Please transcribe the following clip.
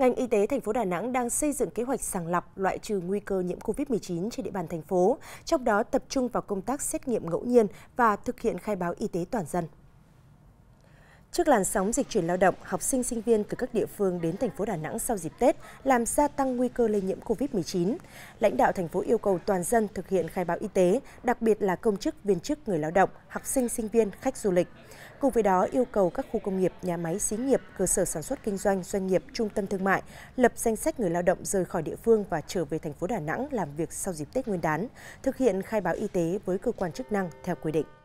ngành y tế thành phố Đà Nẵng đang xây dựng kế hoạch sàng lọc loại trừ nguy cơ nhiễm COVID-19 trên địa bàn thành phố, trong đó tập trung vào công tác xét nghiệm ngẫu nhiên và thực hiện khai báo y tế toàn dân. Trước làn sóng dịch chuyển lao động, học sinh sinh viên từ các địa phương đến thành phố Đà Nẵng sau dịp Tết làm gia tăng nguy cơ lây nhiễm COVID-19. Lãnh đạo thành phố yêu cầu toàn dân thực hiện khai báo y tế, đặc biệt là công chức, viên chức, người lao động, học sinh sinh viên, khách du lịch. Cùng với đó yêu cầu các khu công nghiệp, nhà máy xí nghiệp, cơ sở sản xuất kinh doanh, doanh nghiệp, trung tâm thương mại lập danh sách người lao động rời khỏi địa phương và trở về thành phố Đà Nẵng làm việc sau dịp Tết Nguyên đán, thực hiện khai báo y tế với cơ quan chức năng theo quy định.